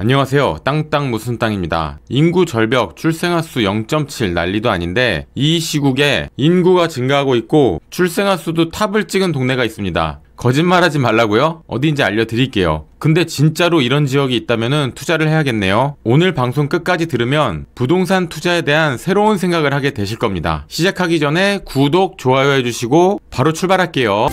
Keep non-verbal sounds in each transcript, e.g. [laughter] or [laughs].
안녕하세요. 땅땅 무슨 땅입니다. 인구 절벽, 출생아 수 0.7 난리도 아닌데 이 시국에 인구가 증가하고 있고 출생아 수도 탑을 찍은 동네가 있습니다. 거짓말하지 말라고요? 어디인지 알려드릴게요. 근데 진짜로 이런 지역이 있다면 투자를 해야겠네요. 오늘 방송 끝까지 들으면 부동산 투자에 대한 새로운 생각을 하게 되실 겁니다. 시작하기 전에 구독, 좋아요 해주시고 바로 출발할게요.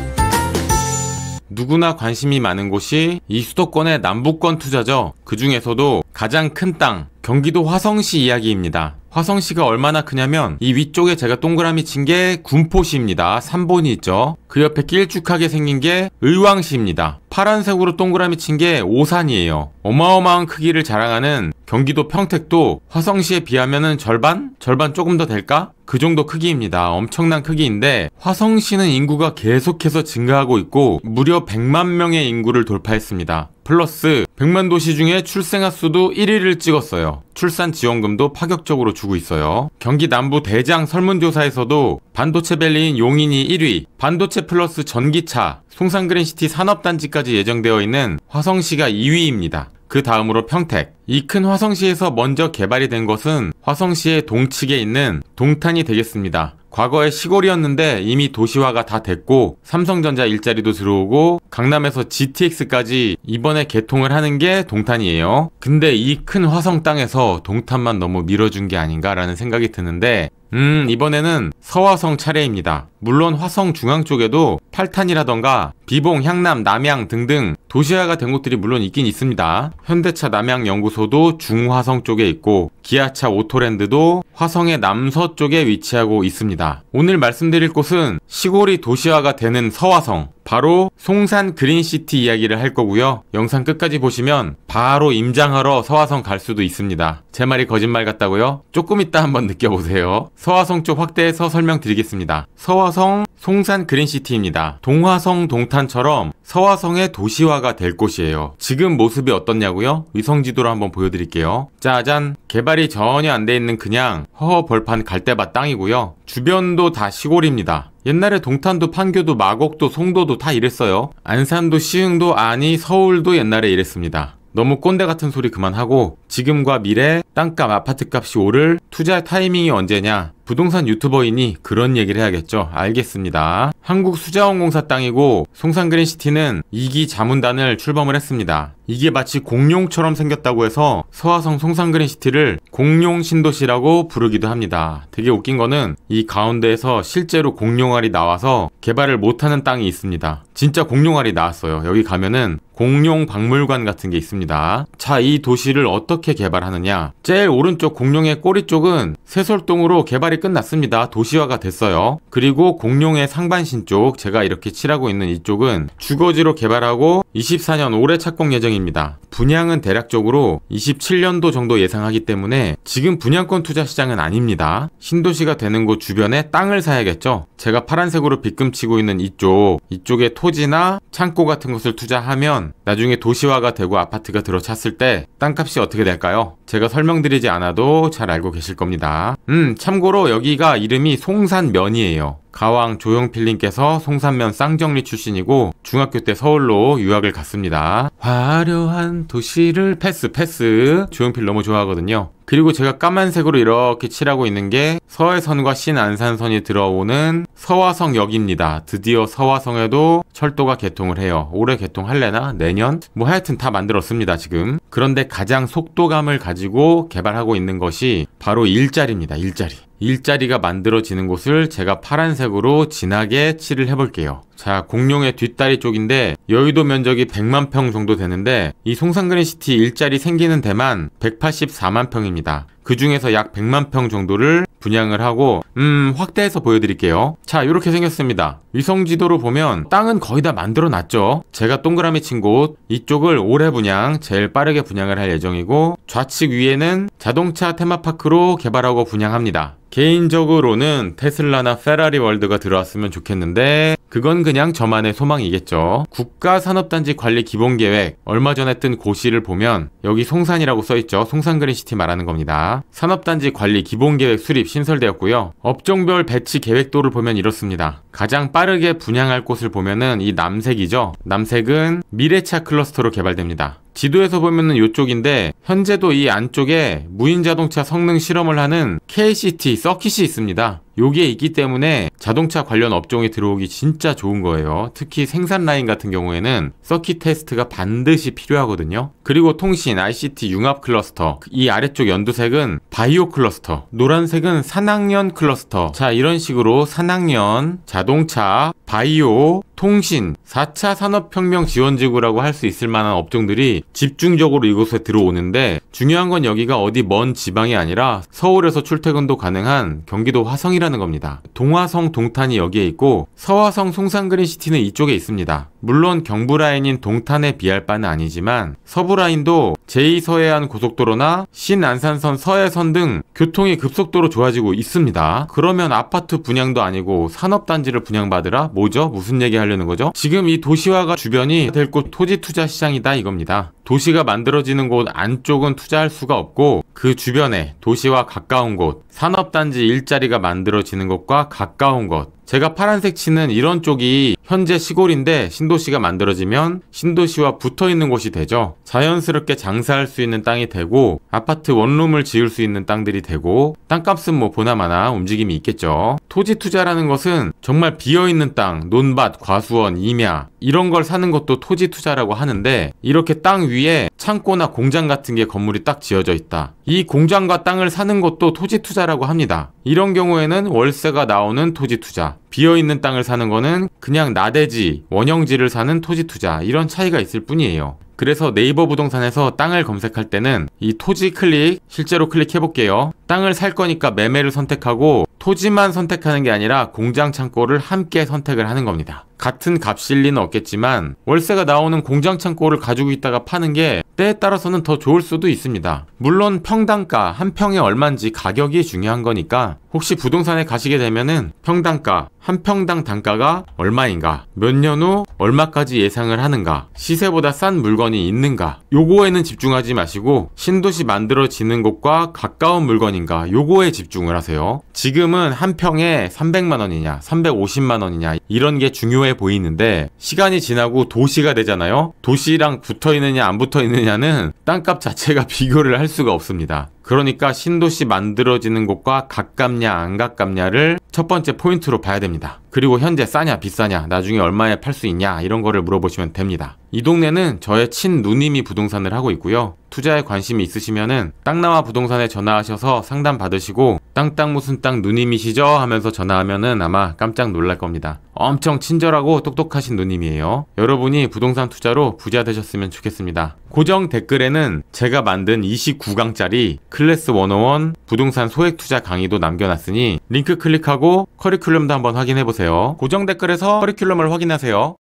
누구나 관심이 많은 곳이 이 수도권의 남북권 투자죠. 그 중에서도 가장 큰 땅, 경기도 화성시 이야기입니다. 화성시가 얼마나 크냐면 이 위쪽에 제가 동그라미 친 게 군포시입니다. 3번이 있죠. 그 옆에 길쭉하게 생긴 게 의왕시입니다. 파란색으로 동그라미 친 게 오산이에요. 어마어마한 크기를 자랑하는 경기도 평택도 화성시에 비하면 절반? 절반 조금 더 될까? 그 정도 크기입니다. 엄청난 크기인데 화성시는 인구가 계속해서 증가하고 있고 무려 100만 명의 인구를 돌파했습니다. 플러스 100만 도시 중에 출생아 수도 1위를 찍었어요. 출산 지원금도 파격적으로 주고 있어요. 경기 남부 대장 설문조사에서도 반도체 밸리인 용인이 1위, 반도체 플러스 전기차, 송산그린시티 산업단지까지 예정되어 있는 화성시가 2위입니다. 그 다음으로 평택. 이 큰 화성시에서 먼저 개발이 된 것은 화성시의 동측에 있는 동탄이 되겠습니다. 과거에 시골이었는데 이미 도시화가 다 됐고 삼성전자 일자리도 들어오고 강남에서 GTX까지 이번에 개통을 하는 게 동탄이에요. 근데 이 큰 화성 땅에서 동탄만 너무 밀어준 게 아닌가라는 생각이 드는데 음 이번에는 서화성 차례입니다. 물론 화성 중앙 쪽에도 팔탄이라던가 비봉, 향남, 남양 등등 도시화가 된 곳들이 물론 있긴 있습니다. 현대차 남양연구소도 중화성 쪽에 있고 기아차 오토랜드도 화성의 남서쪽에 위치하고 있습니다. 오늘 말씀드릴 곳은 시골이 도시화가 되는 서화성 바로 송산 그린시티 이야기를 할 거고요. 영상 끝까지 보시면 바로 임장하러 서화성 갈 수도 있습니다. 제 말이 거짓말 같다고요? 조금 이따 한번 느껴보세요. 서화성 쪽 확대해서 설명드리겠습니다. 서화 서화성 송산 그린시티입니다. 동화성 동탄처럼 서화성의 도시화가 될 곳이에요. 지금 모습이 어떻냐고요? 위성지도로 한번 보여드릴게요. 짜잔! 개발이 전혀 안 돼 있는 그냥 허허벌판 갈대밭 땅이고요. 주변도 다 시골입니다. 옛날에 동탄도 판교도 마곡도 송도도 다 이랬어요. 안산도 시흥도 아니 서울도 옛날에 이랬습니다. 너무 꼰대 같은 소리 그만하고 지금과 미래 땅값 아파트값이 오를 투자 타이밍이 언제냐 부동산 유튜버이니 그런 얘기를 해야겠죠. 알겠습니다. 한국 수자원공사 땅이고 송산그린시티는 2기 자문단을 출범을 했습니다. 이게 마치 공룡처럼 생겼다고 해서 서화성 송산그린 시티를 공룡 신도시라고 부르기도 합니다. 되게 웃긴 거는 이 가운데에서 실제로 공룡알이 나와서 개발을 못하는 땅이 있습니다. 진짜 공룡알이 나왔어요. 여기 가면은 공룡 박물관 같은 게 있습니다. 자, 이 도시를 어떻게 개발하느냐? 제일 오른쪽 공룡의 꼬리 쪽은 새솔동으로 개발이 끝났습니다. 도시화가 됐어요. 그리고 공룡의 상반신 쪽, 제가 이렇게 칠하고 있는 이쪽은 주거지로 개발하고 24년 올해 착공 예정이 예정입니다. 분양은 대략적으로 27년도 정도 예상하기 때문에 지금 분양권 투자 시장은 아닙니다. 신도시가 되는 곳 주변에 땅을 사야겠죠. 제가 파란색으로 빗금치고 있는 이쪽, 이쪽에 토지나 창고 같은 것을 투자하면 나중에 도시화가 되고 아파트가 들어찼을 때 땅값이 어떻게 될까요? 제가 설명드리지 않아도 잘 알고 계실 겁니다. 음, 참고로 여기가 이름이 송산면이에요. 가왕 조용필님께서 송산면 쌍정리 출신이고 중학교 때 서울로 유학을 갔습니다. 화려한 도시를 패스 패스 조용필 너무 좋아하거든요. 그리고 제가 까만색으로 이렇게 칠하고 있는 게 서해선과 신안산선이 들어오는 서화성역입니다. 드디어 서화성에도 철도가 개통을 해요. 올해 개통할래나? 내년? 뭐 하여튼 다 만들었습니다, 지금. 그런데 가장 속도감을 가지고 개발하고 있는 것이 바로 일자리입니다, 일자리. 일자리가 만들어지는 곳을 제가 파란색으로 진하게 칠을 해볼게요. 자, 공룡의 뒷다리 쪽인데 여의도 면적이 100만 평 정도 되는데 이 송산그린 시티 일자리 생기는 데만 184만 평입니다. 그 중에서 약 100만 평 정도를 분양을 하고 음 확대해서 보여드릴게요 자 이렇게 생겼습니다 위성지도로 보면 땅은 거의 다 만들어 놨죠 제가 동그라미 친 곳 이쪽을 올해 분양 제일 빠르게 분양을 할 예정이고 좌측 위에는 자동차 테마파크로 개발하고 분양합니다 개인적으로는 테슬라나 페라리 월드가 들어왔으면 좋겠는데 그건 그냥 저만의 소망이겠죠. 국가산업단지 관리 기본계획 얼마 전에 뜬 고시를 보면 여기 송산이라고 써있죠. 송산그린시티 말하는 겁니다. 산업단지 관리 기본계획 수립 신설되었고요. 업종별 배치 계획도를 보면 이렇습니다. 가장 빠르게 분양할 곳을 보면은 이 남색이죠. 남색은 미래차 클러스터로 개발됩니다. 지도에서 보면은 이쪽인데 현재도 이 안쪽에 무인 자동차 성능 실험을 하는 KCT 서킷이 있습니다. 요게 있기 때문에 자동차 관련 업종에 들어오기 진짜 좋은 거예요. 특히 생산 라인 같은 경우에는 서킷 테스트가 반드시 필요하거든요. 그리고 통신, ICT 융합 클러스터, 이 아래쪽 연두색은 바이오 클러스터, 노란색은 산학년 클러스터. 자, 이런 식으로 산학년, 자동차, 바이오, 통신, 4차 산업혁명 지원지구라고 할 수 있을 만한 업종들이 집중적으로 이곳에 들어오는데 중요한 건 여기가 어디 먼 지방이 아니라 서울에서 출퇴근도 가능한 경기도 화성이라는 겁니다. 동화성 동탄이 여기에 있고 서화성 송산그린시티는 이쪽에 있습니다. 물론 경부라인인 동탄에 비할 바는 아니지만 서부라인도 제2서해안 고속도로나 신안산선 서해선 등 교통이 급속도로 좋아지고 있습니다. 그러면 아파트 분양도 아니고 산업단지를 분양받으라? 뭐죠? 무슨 얘기 하려는 거죠? 지금 이 도시화가 주변이 될 곳 토지 투자 시장이다 이겁니다. 도시가 만들어지는 곳 안쪽은 투자할 수가 없고 그 주변에 도시와 가까운 곳, 산업단지 일자리가 만들어지는 곳과 가까운 곳, 제가 파란색 치는 이런 쪽이 현재 시골인데 신도시가 만들어지면 신도시와 붙어 있는 곳이 되죠. 자연스럽게 장사할 수 있는 땅이 되고 아파트 원룸을 지을 수 있는 땅들이 되고 땅값은 뭐 보나마나 움직임이 있겠죠. 토지 투자라는 것은 정말 비어 있는 땅, 논밭, 과수원, 임야 이런 걸 사는 것도 토지 투자라고 하는데 이렇게 땅 위에 창고나 공장 같은 게 건물이 딱 지어져 있다. 이 공장과 땅을 사는 것도 토지 투자라고 합니다. 이런 경우에는 월세가 나오는 토지 투자, 비어 있는 땅을 사는 거는 그냥 나대지, 원형지를 사는 토지 투자 이런 차이가 있을 뿐이에요. 그래서 네이버 부동산에서 땅을 검색할 때는 이 토지 클릭 실제로 클릭해 볼게요. 땅을 살 거니까 매매를 선택하고 토지만 선택하는 게 아니라 공장 창고를 함께 선택을 하는 겁니다. 같은 값일 리는 없겠지만 월세가 나오는 공장 창고를 가지고 있다가 파는 게 때에 따라서는 더 좋을 수도 있습니다. 물론 평당가 한 평에 얼마인지 가격이 중요한 거니까 혹시 부동산에 가시게 되면은 평당가 한 평당 단가가 얼마인가 몇 년 후 얼마까지 예상을 하는가 시세보다 싼 물건이 있는가 요거에는 집중하지 마시고 신도시 만들어지는 곳과 가까운 물건인가 요거에 집중을 하세요. 지금은 한 평에 300만 원이냐 350만 원이냐 이런 게 중요해 중요해 보이는데 시간이 지나고 도시가 되잖아요. 도시랑 붙어 있느냐 안 붙어 있느냐는 땅값 자체가 [laughs] 비교를 할 수가 없습니다. 그러니까 신도시 만들어지는 곳과 가깝냐 안 가깝냐를 첫 번째 포인트로 봐야 됩니다. 그리고 현재 싸냐 비싸냐 나중에 얼마에 팔 수 있냐 이런 거를 물어보시면 됩니다. 이 동네는 저의 친 누님이 부동산을 하고 있고요. 투자에 관심이 있으시면은 땅나와 부동산에 전화하셔서 상담 받으시고 땅땅 무슨 땅 누님이시죠 하면서 전화하면은 아마 깜짝 놀랄 겁니다. 엄청 친절하고 똑똑하신 누님이에요. 여러분이 부동산 투자로 부자 되셨으면 좋겠습니다. 고정 댓글에는 제가 만든 29강짜리 클래스 101 부동산 소액 투자 강의도 남겨놨으니 링크 클릭하고 커리큘럼도 한번 확인해보세요. 고정 댓글에서 커리큘럼을 확인하세요.